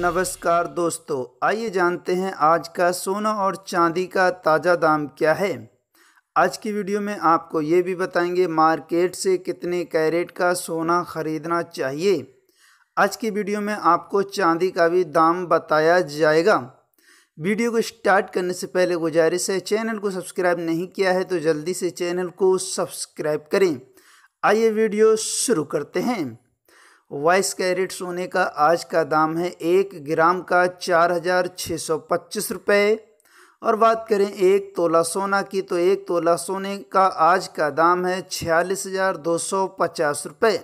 नमस्कार दोस्तों आइए जानते हैं आज का सोना और चांदी का ताज़ा दाम क्या है आज की वीडियो में आपको ये भी बताएंगे मार्केट से कितने कैरेट का सोना खरीदना चाहिए आज की वीडियो में आपको चांदी का भी दाम बताया जाएगा वीडियो को स्टार्ट करने से पहले गुजारिश है चैनल को सब्सक्राइब नहीं किया है तो जल्दी से चैनल को सब्सक्राइब करें आइए वीडियो शुरू करते हैं वाइस कैरेट सोने का आज का दाम है एक ग्राम का चार हज़ार छः सौ पच्चीस रुपये और बात करें एक तोला सोना की तो एक तोला सोने का आज का दाम है छियालीस हज़ार दो सौ पचास रुपये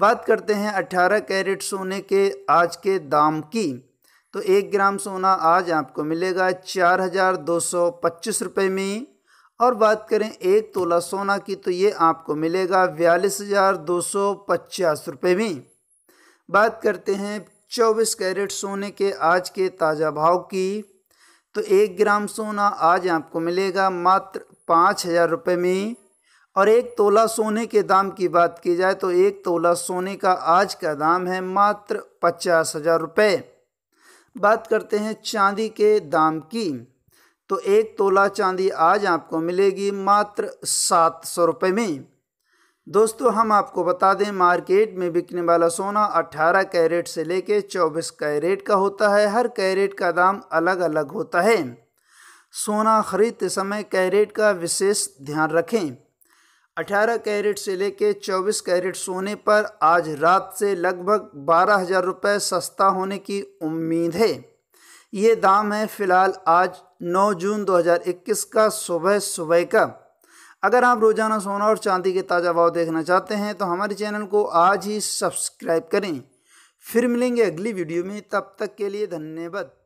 बात करते हैं अठारह कैरेट सोने के आज के दाम की तो एक ग्राम सोना आज आपको मिलेगा चार हज़ार दो सौ पच्चीस रुपये में और बात करें एक तोला सोना की तो ये आपको मिलेगा बयालीस हज़ार दो सौ पचास रुपये में बात करते हैं चौबीस कैरेट सोने के आज के ताज़ा भाव की तो एक ग्राम सोना आज आपको मिलेगा मात्र पाँच हज़ार रुपये में और एक तोला सोने के दाम की बात की जाए तो एक तोला सोने का आज का दाम है मात्र पचास हज़ार रुपये बात करते हैं चांदी के दाम की तो एक तोला चांदी आज आपको मिलेगी मात्र सात सौ रुपये में दोस्तों हम आपको बता दें मार्केट में बिकने वाला सोना 18 कैरेट से कर 24 कैरेट का होता है हर कैरेट का दाम अलग अलग होता है सोना खरीदते समय कैरेट का विशेष ध्यान रखें 18 कैरेट से लेकर 24 कैरेट सोने पर आज रात से लगभग बारह हज़ार रुपये सस्ता होने की उम्मीद है ये दाम है फ़िलहाल आज 9 जून 2021 का सुबह सुबह का अगर आप रोज़ाना सोना और चांदी के ताज़ा भाव देखना चाहते हैं तो हमारे चैनल को आज ही सब्सक्राइब करें फिर मिलेंगे अगली वीडियो में तब तक के लिए धन्यवाद